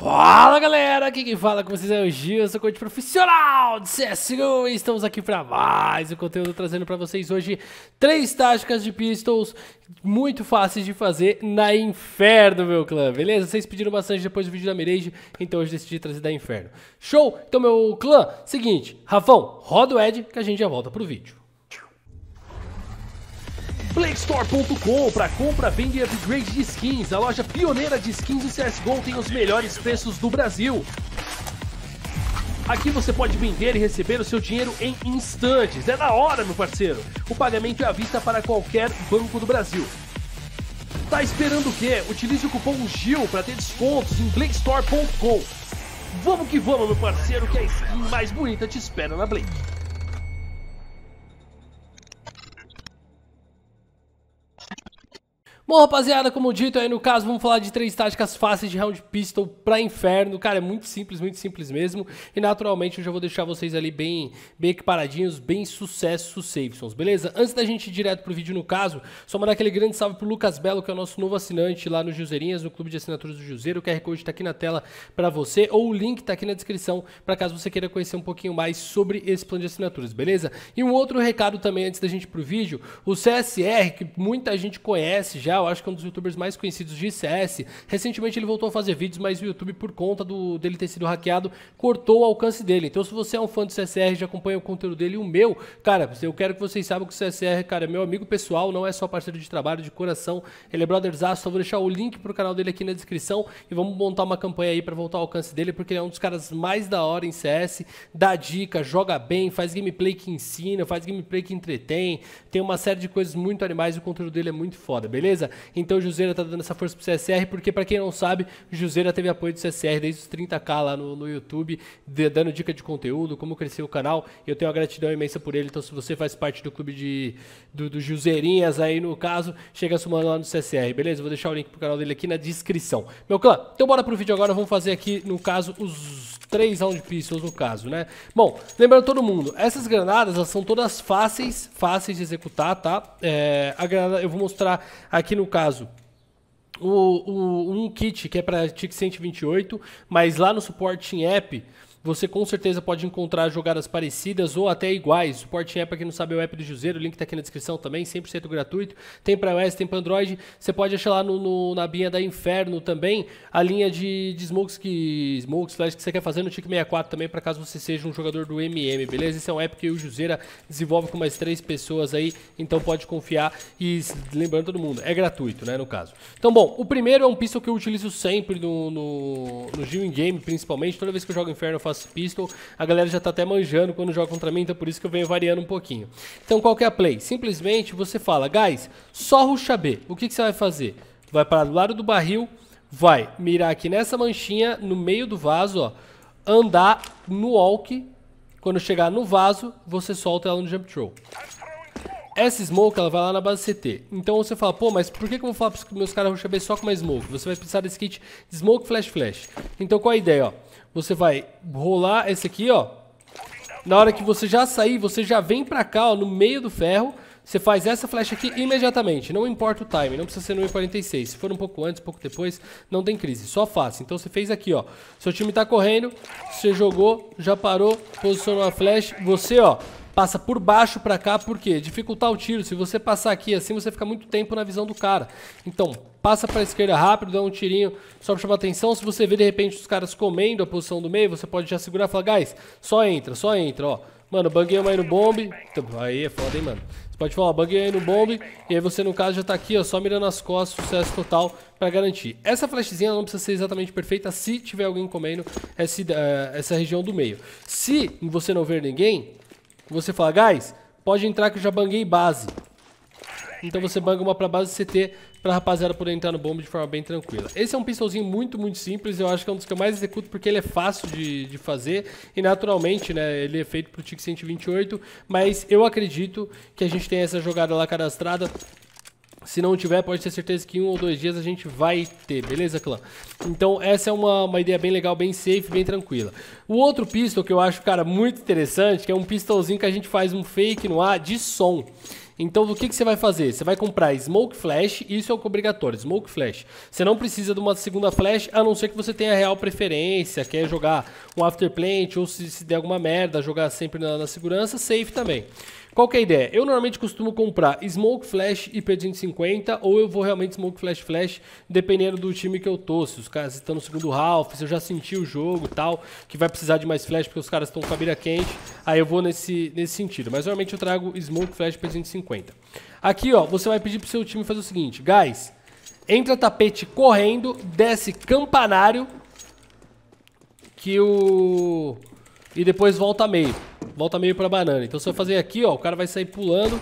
Fala galera, aqui quem fala com vocês é o Gil, eu sou coach profissional de CSGO e estamos aqui para mais um conteúdo trazendo para vocês hoje três táticas de pistols muito fáceis de fazer na Inferno, meu clã, beleza? Vocês pediram bastante depois do vídeo da Mirage, então hoje decidi trazer da Inferno. Show? Então meu clã, seguinte, Rafão, roda o Ed que a gente já volta pro vídeo. Playstore.com para compra, venda e upgrade de skins. A loja pioneira de skins do CSGO tem os melhores preços do Brasil. Aqui você pode vender e receber o seu dinheiro em instantes. É na hora, meu parceiro. O pagamento é à vista para qualquer banco do Brasil. Tá esperando o quê? Utilize o cupom GIL para ter descontos em BlakeStore.com. Vamos que vamos, meu parceiro, que a skin mais bonita te espera na Blake. Bom, rapaziada, como dito aí no caso, vamos falar de três táticas fáceis de round pistol pra inferno. Cara, é muito simples, muito simples mesmo. E naturalmente eu já vou deixar vocês ali bem, bem equiparadinhos, bem sucesso, Safesons, beleza? Antes da gente ir direto pro vídeo no caso, só mandar aquele grande salve pro Lucas Belo, que é o nosso novo assinante lá no Juseirinhas, no Clube de Assinaturas do Juseiro. O QR Code tá aqui na tela pra você, ou o link tá aqui na descrição pra caso você queira conhecer um pouquinho mais sobre esse plano de assinaturas, beleza? E um outro recado também antes da gente ir pro vídeo, o CSR, que muita gente conhece já, Gabriel, acho que é um dos youtubers mais conhecidos de CS. Recentemente ele voltou a fazer vídeos, mas o YouTube, por conta do, dele ter sido hackeado, cortou o alcance dele. Então, se você é um fã do CSR, já acompanha o conteúdo dele o meu, cara, eu quero que vocês saibam que o CSR, cara, é meu amigo pessoal, não é só parceiro de trabalho, de coração. Ele é brotherzaço. Só vou deixar o link pro canal dele aqui na descrição e vamos montar uma campanha aí para voltar ao alcance dele, porque ele é um dos caras mais da hora em CS, dá dica, joga bem, faz gameplay que ensina, faz gameplay que entretém, tem uma série de coisas muito animais e o conteúdo dele é muito foda, beleza? Então o Juseira tá dando essa força pro CSR, porque para quem não sabe, o Juseira teve apoio do CSR desde os 30k lá no, no YouTube, de, dando dica de conteúdo, como crescer o canal. Eu tenho uma gratidão imensa por ele. Então se você faz parte do clube de do, do Juseirinhas aí no caso, chega a sumando lá no CSR, beleza? Vou deixar o link pro canal dele aqui na descrição. Meu clã, então bora pro vídeo agora, vamos fazer aqui no caso os três round pistols no caso, né? Bom, lembrando todo mundo, essas granadas elas são todas fáceis, fáceis de executar, tá? É, a granada eu vou mostrar aqui no caso o, o um kit que é para TIC 128, mas lá no suporte em app você com certeza pode encontrar jogadas parecidas ou até iguais. Suporte app, para quem não sabe, é o app do Juseiro. O link está aqui na descrição também, 100% gratuito. Tem para iOS, tem para Android. Você pode achar lá no, no, na binha da Inferno também a linha de, de smokes, que, smokes flash que você quer fazer no Tic 64 também, para caso você seja um jogador do MM, beleza? Esse é um app que o Juseira desenvolve com mais três pessoas aí, então pode confiar. E lembrando todo mundo, é gratuito, né, no caso. Então, bom, o primeiro é um pistol que eu utilizo sempre no, no, no Gil in Game, principalmente. Toda vez que eu jogo Inferno, eu faço faço pistol. A galera já tá até manjando quando joga contra mim, então por isso que eu venho variando um pouquinho. Então qual que é a play? Simplesmente você fala, guys, só ruxa B. O que, que você vai fazer? Vai para do lado do barril, vai mirar aqui nessa manchinha, no meio do vaso, ó. Andar no walk. Quando chegar no vaso, você solta ela no jump throw. Essa smoke, ela vai lá na base CT. Então você fala, pô, mas por que, que eu vou falar pros meus caras rushar B só com uma smoke? Você vai precisar desse kit de smoke, flash, flash. Então qual é a ideia, ó? Você vai rolar esse aqui, ó. Na hora que você já sair, você já vem pra cá, ó, no meio do ferro. Você faz essa flecha aqui imediatamente, não importa o time, não precisa ser no 46. Se for um pouco antes, um pouco depois, não tem crise, só faça. Então você fez aqui, ó. Seu time tá correndo, você jogou, já parou, posicionou a flecha, você, ó, passa por baixo para cá, por quê? Dificultar o tiro. Se você passar aqui assim, você fica muito tempo na visão do cara. Então, passa para a esquerda rápido, dá um tirinho só para chamar atenção. Se você vê de repente os caras comendo a posição do meio, você pode já segurar e falar, guys, só entra, só entra, ó. Mano, banguei uma aí no bombe. Então, aí é foda, hein, mano. Você pode falar, ó, banguei aí no bombe. E aí você, no caso, já tá aqui, ó, só mirando as costas, sucesso total pra garantir. Essa flashzinha não precisa ser exatamente perfeita se tiver alguém comendo essa, uh, eh, essa região do meio. Se você não ver ninguém, você fala, guys, pode entrar que eu já banguei base. Então você banga uma pra base CT pra rapaziada poder entrar no bombe de forma bem tranquila. Esse é um pistolzinho muito, muito simples. Eu acho que é um dos que eu mais executo porque ele é fácil de, de fazer. E naturalmente, né, ele é feito pro TIC 128. Mas eu acredito que a gente tem essa jogada lá cadastrada se não tiver, pode ter certeza que em um ou dois dias a gente vai ter, beleza, clã? Então, essa é uma, uma ideia bem legal, bem safe, bem tranquila. O outro pistol que eu acho, cara, muito interessante, que é um pistolzinho que a gente faz um fake no ar de som. Então, do que, que você vai fazer? Você vai comprar Smoke Flash, isso é, é obrigatório, Smoke Flash. Você não precisa de uma segunda flash, a não ser que você tenha real preferência, quer jogar um After Plant, ou se, se der alguma merda, jogar sempre na, na segurança, safe também. Qual que é a ideia? Eu normalmente costumo comprar Smoke Flash IP250 ou eu vou realmente Smoke Flash Flash, dependendo do time que eu tô. Se os caras estão no segundo half, se eu já senti o jogo e tal, que vai precisar de mais flash porque os caras estão com a mira quente, aí eu vou nesse, nesse sentido. Mas normalmente eu trago Smoke Flash IP250. Aqui, ó, você vai pedir pro seu time fazer o seguinte, guys... Entra tapete correndo, desce campanário, que o... E depois volta meio volta meio pra banana. Então se eu fazer aqui, ó, o cara vai sair pulando,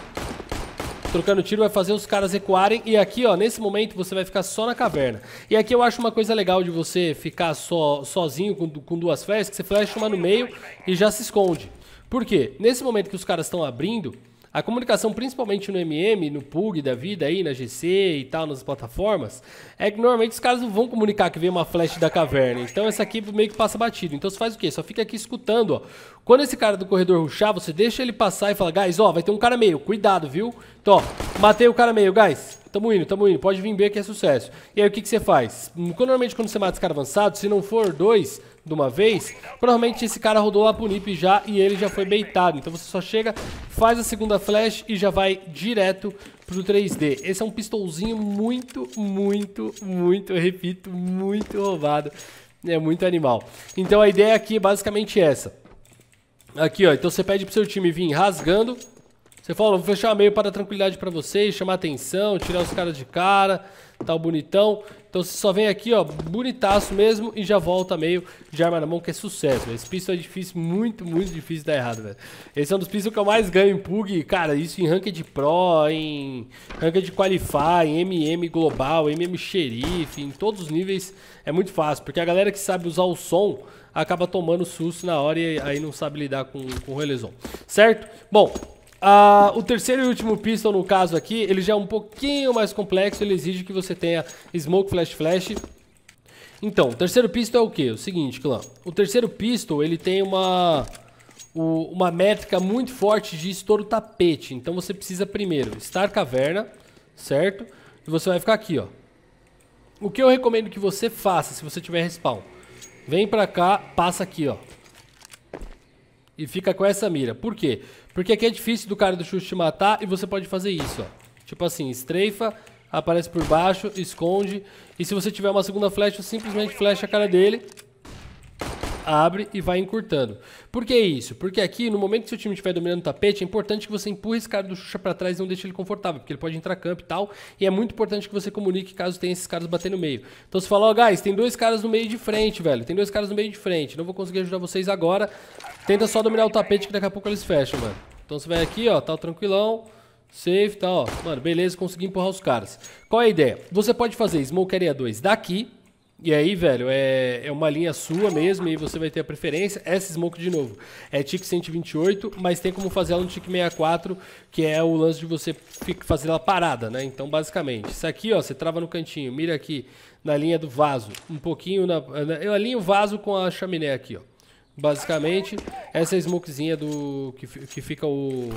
trocando tiro, vai fazer os caras recuarem. E aqui, ó, nesse momento você vai ficar só na caverna. E aqui eu acho uma coisa legal de você ficar só, sozinho com, com duas flechas, que você flecha uma no meio e já se esconde. Por quê? Nesse momento que os caras estão abrindo, a comunicação, principalmente no MM, no PUG da vida aí, na GC e tal, nas plataformas, é que normalmente os caras não vão comunicar que vem uma flash da caverna. Então essa aqui meio que passa batido. Então você faz o quê? Só fica aqui escutando, ó. Quando esse cara do corredor ruxar, você deixa ele passar e fala, guys, ó, vai ter um cara meio, cuidado, viu? Então, ó, matei o cara meio, guys. Tamo indo, tamo indo. Pode vir B que é sucesso. E aí o que, que você faz? Normalmente quando você mata esse cara avançado, se não for dois, de uma vez, provavelmente esse cara rodou lá pro Nip já e ele já foi beitado. Então você só chega, faz a segunda flash e já vai direto pro 3D. Esse é um pistolzinho muito, muito, muito, repito, muito roubado. É muito animal. Então a ideia aqui é basicamente essa. Aqui, ó. Então você pede pro seu time vir rasgando. Você fala, vou fechar meio para dar tranquilidade para vocês, chamar atenção, tirar os caras de cara, tal, bonitão. Então você só vem aqui, ó, bonitaço mesmo e já volta meio de arma na mão, que é sucesso. Esse pistol é difícil, muito, muito difícil de dar errado, velho. Esse é um dos pistols que eu mais ganho em PUG, cara, isso em Ranked Pro, em Ranked Qualify, em MM Global, MM Xerife, em todos os níveis é muito fácil, porque a galera que sabe usar o som acaba tomando susto na hora e aí não sabe lidar com, com o relezão, certo? Bom, Uh, o terceiro e último pistol, no caso aqui, ele já é um pouquinho mais complexo, ele exige que você tenha smoke, flash, flash. Então, o terceiro pistol é o que? O seguinte, clã. O terceiro pistol, ele tem uma, o, uma métrica muito forte de estouro tapete. Então você precisa primeiro estar caverna, certo? E você vai ficar aqui, ó. O que eu recomendo que você faça se você tiver respawn? Vem pra cá, passa aqui, ó. E fica com essa mira. Por quê? Porque aqui é difícil do cara do chute te matar e você pode fazer isso, ó. Tipo assim, estreifa, aparece por baixo, esconde. E se você tiver uma segunda flecha, simplesmente flecha a cara dele abre e vai encurtando. Por que isso? Porque aqui, no momento que seu time estiver dominando o tapete, é importante que você empurre esse cara do Xuxa para trás e não deixe ele confortável, porque ele pode entrar campo e tal. E é muito importante que você comunique caso tenha esses caras batendo no meio. Então você fala, ó, oh, guys, tem dois caras no meio de frente, velho. Tem dois caras no meio de frente. Não vou conseguir ajudar vocês agora. Tenta só dominar o tapete que daqui a pouco eles fecham, mano. Então você vai aqui, ó, tá tranquilão. Safe, tá, ó. Mano, beleza, consegui empurrar os caras. Qual é a ideia? Você pode fazer Smoke Area 2 daqui, e aí, velho, é, é uma linha sua mesmo e você vai ter a preferência. Essa é Smoke de novo é TIC 128, mas tem como fazer ela no TIC 64, que é o lance de você fazer ela parada, né? Então, basicamente, isso aqui, ó, você trava no cantinho, mira aqui na linha do vaso, um pouquinho na... Eu alinho o vaso com a chaminé aqui, ó. Basicamente, essa é a smokezinha do, que, que fica o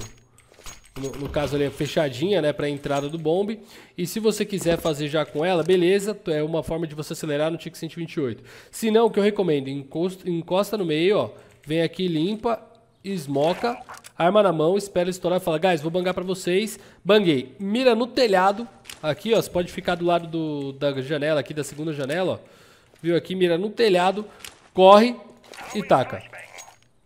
no, no, caso ali é fechadinha, né, para entrada do bombe. E se você quiser fazer já com ela, beleza, é uma forma de você acelerar no TIC 128. Se não, o que eu recomendo, encosta, encosta no meio, ó, vem aqui, limpa, esmoca, arma na mão, espera estourar e fala, guys, vou bangar pra vocês. Banguei. Mira no telhado, aqui, ó, você pode ficar do lado do, da janela aqui, da segunda janela, ó. Viu aqui, mira no telhado, corre e taca.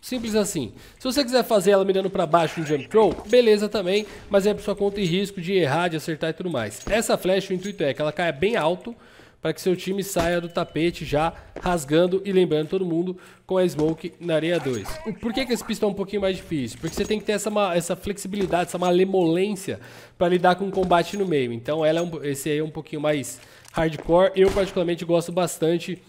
Simples assim. Se você quiser fazer ela mirando para baixo no jump throw, beleza também, mas é por sua conta e risco de errar, de acertar e tudo mais. Essa flecha, o intuito é que ela caia bem alto para que seu time saia do tapete já rasgando e lembrando todo mundo com a smoke na areia 2. Por que, que esse pistão é um pouquinho mais difícil? Porque você tem que ter essa, essa flexibilidade, essa malemolência para lidar com o combate no meio. Então ela é um, esse aí é um pouquinho mais hardcore. Eu particularmente gosto bastante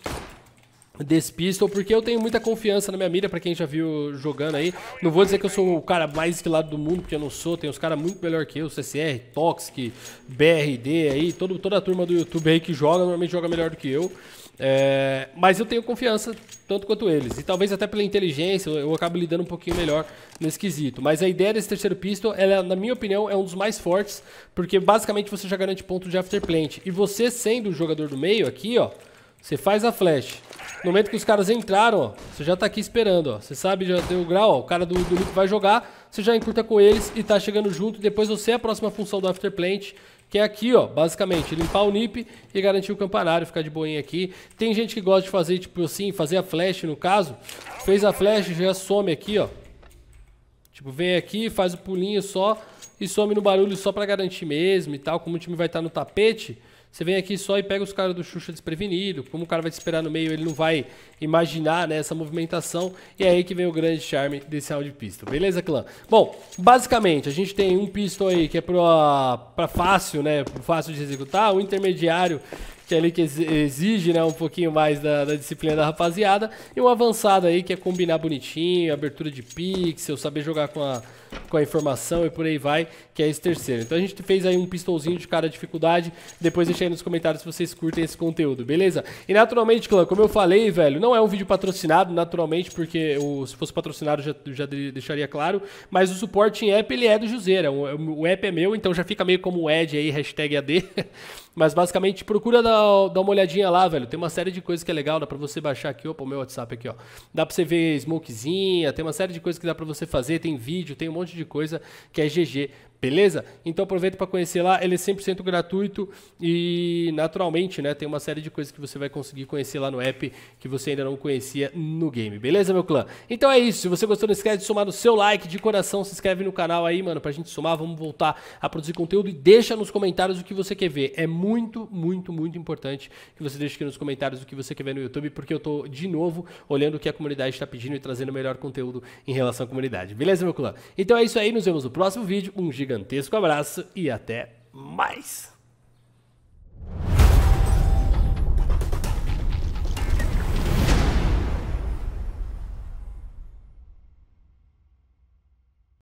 pistol, porque eu tenho muita confiança na minha mira, para quem já viu jogando aí. Não vou dizer que eu sou o cara mais esquilado do mundo, porque eu não sou, tem uns caras muito melhor que eu, CCR, Toxic, BRD aí, todo, toda a turma do YouTube aí que joga, normalmente joga melhor do que eu. É, mas eu tenho confiança tanto quanto eles. E talvez até pela inteligência eu, eu acabe lidando um pouquinho melhor no esquisito. Mas a ideia desse terceiro pistol, ela, na minha opinião, é um dos mais fortes, porque basicamente você já garante ponto de afterplant. E você sendo o jogador do meio aqui, ó, você faz a flash. No momento que os caras entraram, ó, você já tá aqui esperando, ó. Você sabe, já deu o grau, ó, o cara do, do vai jogar, você já encurta com eles e tá chegando junto. Depois você é a próxima função do After Plant, que é aqui, ó, basicamente, limpar o NIP e garantir o campanário, ficar de boinha aqui. Tem gente que gosta de fazer, tipo assim, fazer a flash no caso. Fez a flash, já some aqui, ó. Tipo, vem aqui, faz o pulinho só e some no barulho só pra garantir mesmo e tal, como o time vai estar tá no tapete você vem aqui só e pega os caras do Xuxa desprevenido. Como o cara vai te esperar no meio, ele não vai imaginar né, essa movimentação. E é aí que vem o grande charme desse round pistol. Beleza, clã? Bom, basicamente, a gente tem um pistol aí que é pra, pra fácil, né? Fácil de executar. O intermediário que é ali que exige né, um pouquinho mais da, da, disciplina da rapaziada. E um avançado aí que é combinar bonitinho, abertura de pixel, saber jogar com a, com a informação e por aí vai, que é esse terceiro. Então a gente fez aí um pistolzinho de cada dificuldade. Depois deixa aí nos comentários se vocês curtem esse conteúdo, beleza? E naturalmente, clã, como eu falei, velho, não é um vídeo patrocinado, naturalmente, porque o, se fosse patrocinado já, já deixaria claro. Mas o suporte em app, ele é do Juseira. O, o app é meu, então já fica meio como o Ed aí, hashtag AD. Mas basicamente procura da dá, uma olhadinha lá, velho. Tem uma série de coisas que é legal, dá pra você baixar aqui, opa, o meu WhatsApp aqui, ó. Dá pra você ver smokezinha, tem uma série de coisas que dá pra você fazer, tem vídeo, tem um monte de coisa que é GG Beleza? Então aproveita para conhecer lá, ele é 100% gratuito e naturalmente, né, tem uma série de coisas que você vai conseguir conhecer lá no app que você ainda não conhecia no game. Beleza, meu clã? Então é isso. Se você gostou, não esquece de somar no seu like de coração, se inscreve no canal aí, mano, pra gente somar, vamos voltar a produzir conteúdo e deixa nos comentários o que você quer ver. É muito, muito, muito importante que você deixe aqui nos comentários o que você quer ver no YouTube, porque eu tô de novo olhando o que a comunidade está pedindo e trazendo melhor conteúdo em relação à comunidade. Beleza, meu clã? Então é isso aí, nos vemos no próximo vídeo. Um giga gigantesco abraço e até mais!